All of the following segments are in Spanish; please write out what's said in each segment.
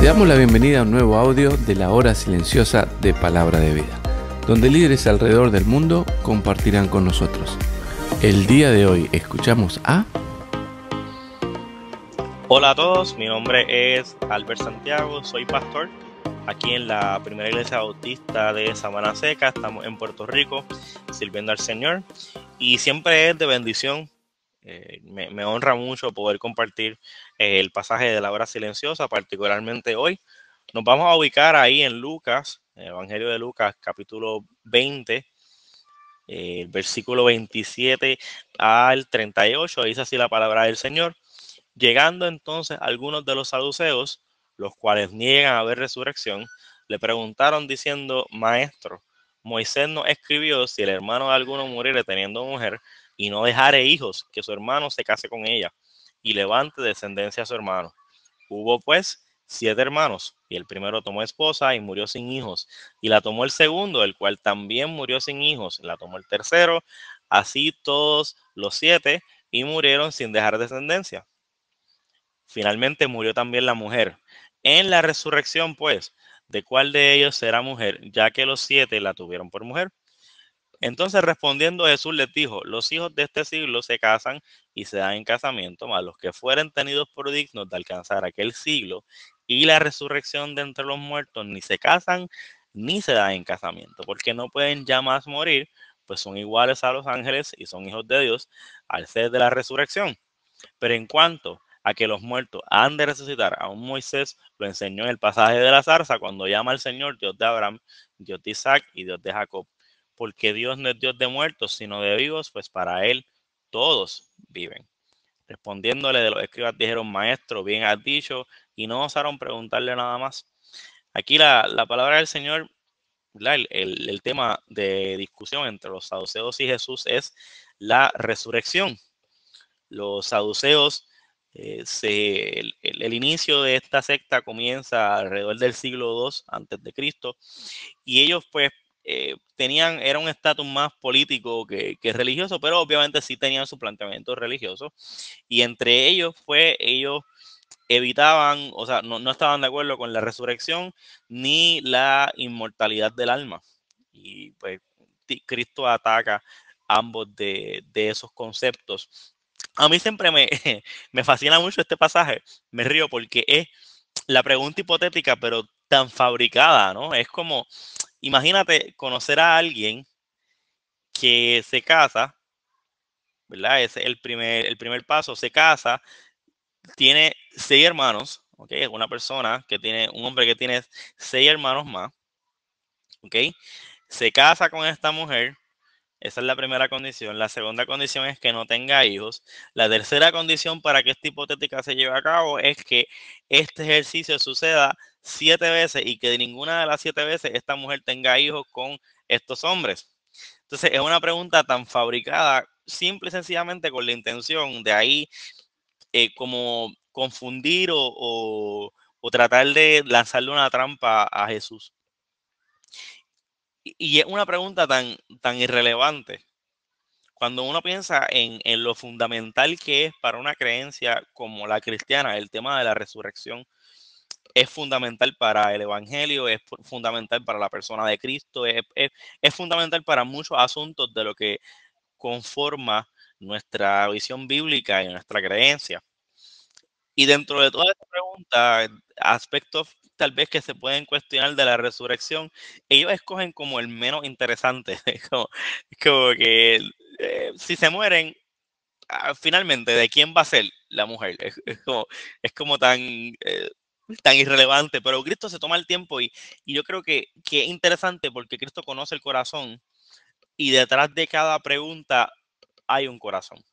Te damos la bienvenida a un nuevo audio de la hora silenciosa de Palabra de Vida, donde líderes alrededor del mundo compartirán con nosotros. El día de hoy escuchamos a... Hola a todos, mi nombre es Albert Santiago, soy pastor aquí en la primera iglesia bautista de Samana Seca, estamos en Puerto Rico sirviendo al Señor y siempre es de bendición eh, me, honra mucho poder compartir eh, el pasaje de la hora silenciosa, particularmente hoy. Nos vamos a ubicar ahí en Lucas, Evangelio de Lucas, capítulo 20, el eh, versículo 27 al 38, dice así la palabra del Señor. Llegando entonces algunos de los saduceos, los cuales niegan a ver resurrección, le preguntaron diciendo, Maestro, Moisés no escribió si el hermano de alguno muriere teniendo mujer y no dejare hijos, que su hermano se case con ella y levante descendencia a su hermano. Hubo pues siete hermanos, y el primero tomó esposa y murió sin hijos, y la tomó el segundo, el cual también murió sin hijos, la tomó el tercero, así todos los siete, y murieron sin dejar descendencia. Finalmente murió también la mujer. En la resurrección, pues, de cuál de ellos será mujer, ya que los siete la tuvieron por mujer. Entonces respondiendo Jesús les dijo, los hijos de este siglo se casan y se dan en casamiento, mas los que fueren tenidos por dignos de alcanzar aquel siglo y la resurrección de entre los muertos ni se casan ni se dan en casamiento, porque no pueden ya más morir, pues son iguales a los ángeles y son hijos de Dios al ser de la resurrección. Pero en cuanto a que los muertos han de resucitar. un Moisés lo enseñó en el pasaje de la zarza cuando llama al Señor Dios de Abraham, Dios de Isaac y Dios de Jacob. Porque Dios no es Dios de muertos, sino de vivos, pues para Él todos viven. Respondiéndole de los escribas dijeron, maestro, bien has dicho, y no osaron preguntarle nada más. Aquí la, palabra del Señor, el, el tema de discusión entre los saduceos y Jesús es la resurrección. Los saduceos eh, se, el, inicio de esta secta comienza alrededor del siglo II antes de Cristo y ellos pues eh, tenían, era un estatus más político que, que, religioso, pero obviamente sí tenían su planteamiento religioso y entre ellos fue pues, ellos evitaban, o sea, no, no estaban de acuerdo con la resurrección ni la inmortalidad del alma y pues Cristo ataca ambos de, de esos conceptos a mí siempre me, fascina mucho este pasaje, me río porque es la pregunta hipotética, pero tan fabricada, ¿no? Es como, imagínate conocer a alguien que se casa, ¿verdad? es el primer, el primer paso, se casa, tiene seis hermanos, ¿ok? Una persona que tiene, un hombre que tiene seis hermanos más, ¿ok? Se casa con esta mujer, esa es la primera condición. La segunda condición es que no tenga hijos. La tercera condición para que esta hipotética se lleve a cabo es que este ejercicio suceda siete veces y que de ninguna de las siete veces esta mujer tenga hijos con estos hombres. Entonces es una pregunta tan fabricada, simple y sencillamente con la intención de ahí eh, como confundir o, o tratar de lanzarle una trampa a Jesús y es una pregunta tan, tan irrelevante. Cuando uno piensa en, en, lo fundamental que es para una creencia como la cristiana, el tema de la resurrección es fundamental para el Evangelio, es fundamental para la persona de Cristo, es, es, fundamental para muchos asuntos de lo que conforma nuestra visión bíblica y nuestra creencia. Y dentro de toda esta pregunta, aspectos tal vez que se pueden cuestionar de la resurrección, ellos escogen como el menos interesante, como, como que eh, si se mueren, ah, finalmente, ¿de quién va a ser la mujer? Es, como, es como tan, eh, tan irrelevante, pero Cristo se toma el tiempo y, y yo creo que, que es interesante porque Cristo conoce el corazón y detrás de cada pregunta hay un corazón.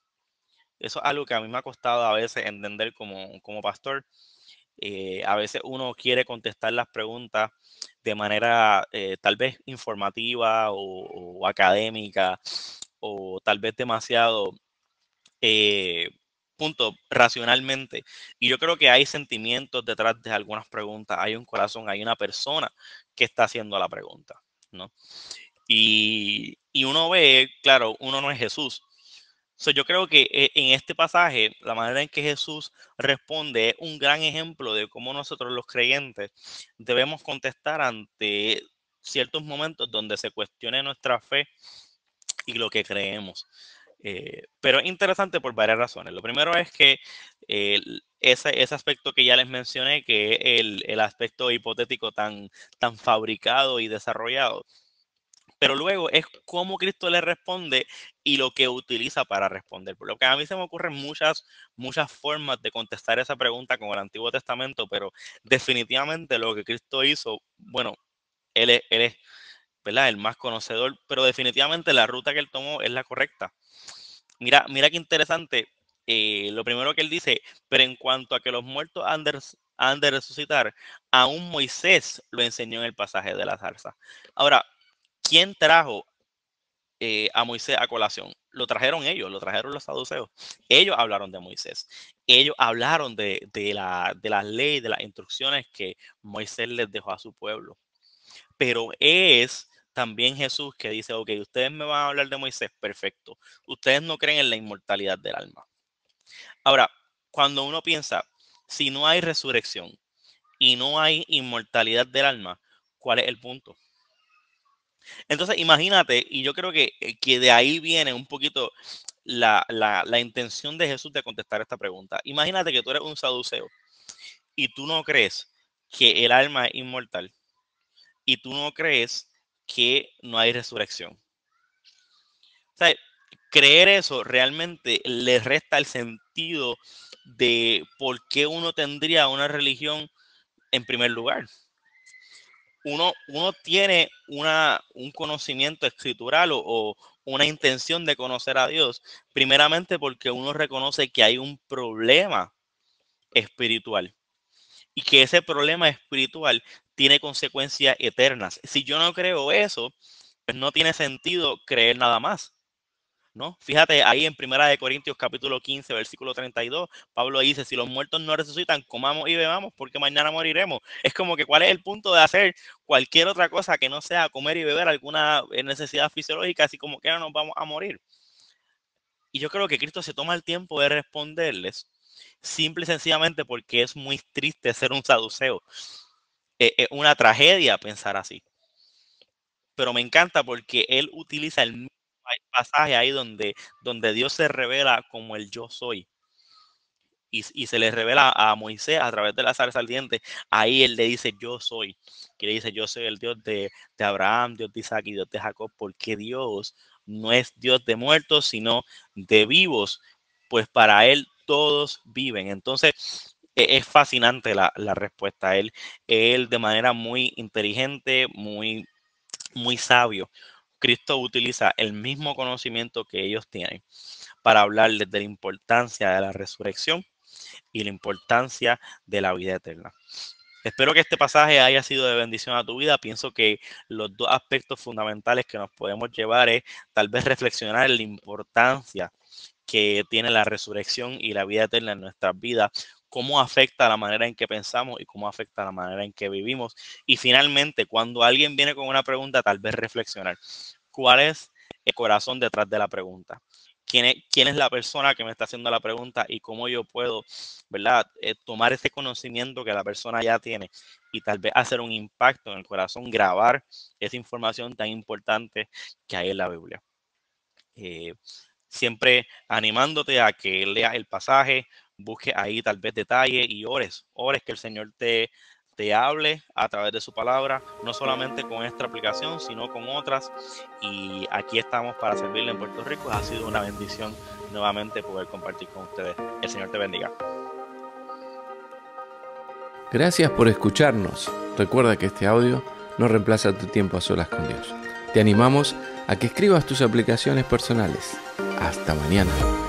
Eso es algo que a mí me ha costado a veces entender como, como pastor. Eh, a veces uno quiere contestar las preguntas de manera eh, tal vez informativa o, académica o tal vez demasiado eh, punto racionalmente. Y yo creo que hay sentimientos detrás de algunas preguntas, hay un corazón, hay una persona que está haciendo la pregunta, ¿no? y uno ve, claro, uno no es Jesús, yo creo que eh, en este pasaje, la manera en que Jesús responde es un gran ejemplo de cómo nosotros los creyentes debemos contestar ante ciertos momentos donde se cuestione nuestra fe y lo que creemos. Eh, pero es interesante por varias razones. Lo primero es que eh, ese, ese, aspecto que ya les mencioné, que es el, el aspecto hipotético tan, tan fabricado y desarrollado, pero luego es cómo Cristo le responde y lo que utiliza para responder. Por lo que a mí se me ocurren muchas, muchas formas de contestar esa pregunta con el Antiguo Testamento, pero definitivamente lo que Cristo hizo, bueno, él es, él es el más conocedor, pero definitivamente la ruta que él tomó es la correcta. Mira, mira qué interesante. Eh, lo primero que él dice, pero en cuanto a que los muertos han de, han de resucitar, aún Moisés lo enseñó en el pasaje de la zarza. Ahora, ¿Quién trajo eh, a Moisés a colación? Lo trajeron ellos, lo trajeron los saduceos. Ellos hablaron de Moisés. Ellos hablaron de, la, de las leyes, de las instrucciones que Moisés les dejó a su pueblo. Pero es también Jesús que dice, ok, ustedes me van a hablar de Moisés, perfecto. Ustedes no creen en la inmortalidad del alma. Ahora, cuando uno piensa, si no hay resurrección y no hay inmortalidad del alma, ¿cuál es el punto? Entonces, imagínate, y yo creo que, eh, de ahí viene un poquito la, la, intención de Jesús de contestar esta pregunta. Imagínate que tú eres un saduceo y tú no crees que el alma es inmortal y tú no crees que no hay resurrección. O sea, creer eso realmente le resta el sentido de por qué uno tendría una religión en primer lugar uno, tiene una, un conocimiento escritural o, una intención de conocer a Dios, primeramente porque uno reconoce que hay un problema espiritual y que ese problema espiritual tiene consecuencias eternas. Si yo no creo eso, pues no tiene sentido creer nada más. Fíjate ahí en Primera de Corintios capítulo 15, versículo 32, Pablo dice, si los muertos no resucitan, comamos y bebamos porque mañana moriremos. Es como que cuál es el punto de hacer cualquier otra cosa que no sea comer y beber alguna eh, necesidad fisiológica, así como que no ah, nos vamos a morir. Y yo creo que Cristo se toma el tiempo de responderles, simple y sencillamente porque es muy triste ser un saduceo. Es eh, eh, una tragedia pensar así. Pero me encanta porque él utiliza el hay ahí donde, donde Dios se revela como el yo soy. Y, se le revela a Moisés a través de la al diente ahí él le dice yo soy, que le dice yo soy el Dios de, de, Abraham, Dios de Isaac y Dios de Jacob, porque Dios no es Dios de muertos, sino de vivos, pues para él todos viven. Entonces e, es fascinante la, la respuesta. Él, él de manera muy inteligente, muy, muy sabio, Cristo utiliza el mismo conocimiento que ellos tienen para hablarles de la importancia de la resurrección y la importancia de la vida eterna. Espero que este pasaje haya sido de bendición a tu vida. Pienso que los dos aspectos fundamentales que nos podemos llevar es tal vez reflexionar en la importancia que tiene la resurrección y la vida eterna en nuestras vidas cómo afecta la manera en que pensamos y cómo afecta la manera en que vivimos. Y finalmente, cuando alguien viene con una pregunta, tal vez reflexionar, ¿cuál es el corazón detrás de la pregunta? ¿Quién es, la persona que me está haciendo la pregunta y cómo yo puedo, ¿verdad?, eh, tomar ese conocimiento que la persona ya tiene y tal vez hacer un impacto en el corazón, grabar esa información tan importante que hay en la Biblia. Eh, siempre animándote a que leas el pasaje busque ahí tal vez detalle y ores, ores que el Señor te, te hable a través de su palabra, no solamente con esta aplicación, sino con otras. Y aquí estamos para servirle en Puerto Rico. Ha sido una bendición nuevamente poder compartir con ustedes. El Señor te bendiga. Gracias por escucharnos. Recuerda que este audio no reemplaza tu tiempo a solas con Dios. Te animamos a que escribas tus aplicaciones personales. Hasta mañana.